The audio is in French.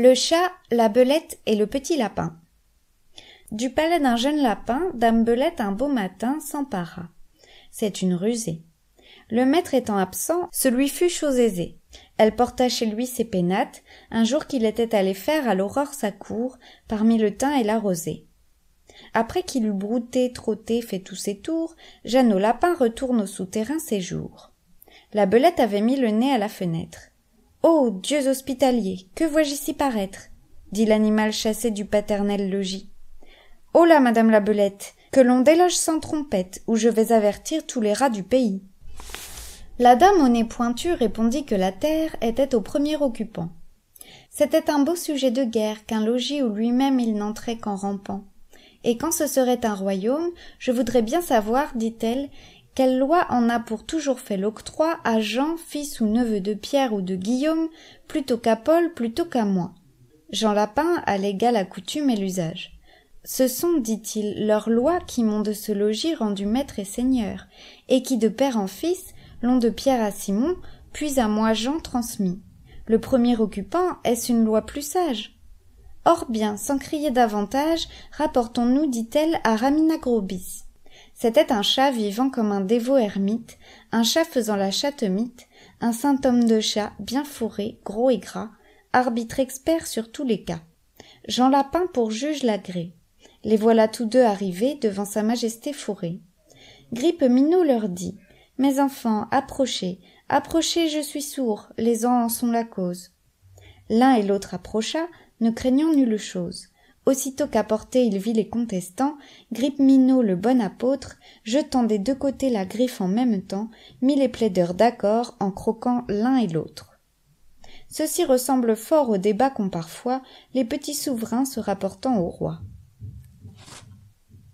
le chat, la belette et le petit lapin. Du palais d'un jeune lapin, Dame Belette un beau matin s'empara. C'est une rusée. Le maître étant absent, ce lui fut chose aisée. Elle porta chez lui ses pénates, un jour qu'il était allé faire à l'aurore sa cour, parmi le thym et la rosée. Après qu'il eut brouté, trotté, fait tous ses tours, Jeanne au lapin retourne au souterrain ses jours. La belette avait mis le nez à la fenêtre. Ô oh, dieux hospitaliers, que vois-je ici paraître dit l'animal chassé du paternel logis. Oh là, madame la belette, que l'on déloge sans trompette, ou je vais avertir tous les rats du pays. La dame au nez pointu répondit que la terre était au premier occupant. C'était un beau sujet de guerre qu'un logis où lui-même il n'entrait qu'en rampant. Et quand ce serait un royaume, je voudrais bien savoir, dit-elle, quelle loi en a pour toujours fait l'octroi à Jean, fils ou neveu de Pierre ou de Guillaume, plutôt qu'à Paul, plutôt qu'à moi Jean Lapin l'égal la coutume et l'usage. Ce sont, dit-il, leurs lois qui m'ont de ce logis rendu maître et seigneur, et qui de père en fils l'ont de Pierre à Simon, puis à moi Jean transmis. Le premier occupant, est-ce une loi plus sage Or bien, sans crier davantage, rapportons-nous, dit-elle, à Ramina Grobis. C'était un chat vivant comme un dévot ermite, un chat faisant la chatte un saint homme de chat, bien fourré, gros et gras, arbitre expert sur tous les cas. Jean Lapin pour juge l'agré. Les voilà tous deux arrivés devant sa majesté fourrée. Grippe Minot leur dit Mes enfants, approchez, approchez, je suis sourd, les ans en sont la cause. L'un et l'autre approcha, ne craignant nulle chose. Aussitôt qu'apporté il vit les contestants, Grippe Minot le bon apôtre, jetant des deux côtés la griffe en même temps, mit les plaideurs d'accord en croquant l'un et l'autre. Ceci ressemble fort au débat qu'ont parfois les petits souverains se rapportant au roi.